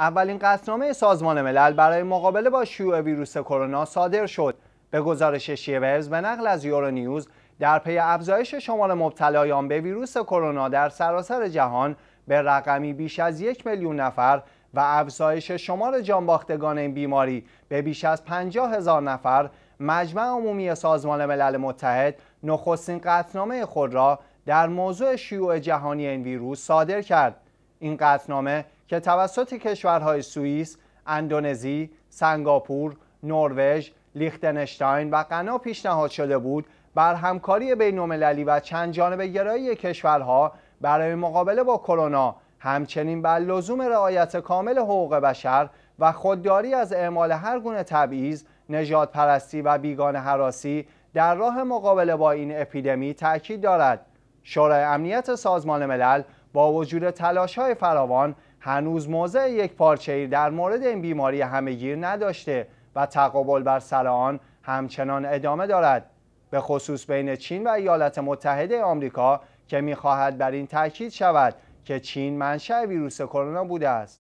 اولین قطعنامه سازمان ملل برای مقابله با شیوع ویروس کرونا صادر شد. به گزارش شیورز به نقل از نیوز در پی افزایش شمار مبتلایان به ویروس کرونا در سراسر جهان به رقمی بیش از یک میلیون نفر و افزایش شمار جانباختگان این بیماری به بیش از 50 هزار نفر مجمع عمومی سازمان ملل متحد نخستین قطعنامه خود را در موضوع شیوع جهانی این ویروس صادر کرد این قطنامه که توسط کشورهای سوئیس، اندونزی، سنگاپور، نروژ، لیختنشتاین و غنا پیشنهاد شده بود بر همکاری بین‌المللی و چند جانبه گرایی کشورها برای مقابله با کرونا همچنین بر لزوم رعایت کامل حقوق بشر و خودداری از اعمال هر گونه تبعیض، نجات پرستی و بیگان حراسی در راه مقابله با این اپیدمی تاکید دارد. شورای امنیت سازمان ملل با وجود تلاش های فراوان هنوز موضع یک پارچه در مورد این بیماری همهگیر نداشته و تقابل بر سر آن همچنان ادامه دارد به خصوص بین چین و ایالات متحده آمریکا که میخواهد بر این تاکید شود که چین منشأ ویروس کرونا بوده است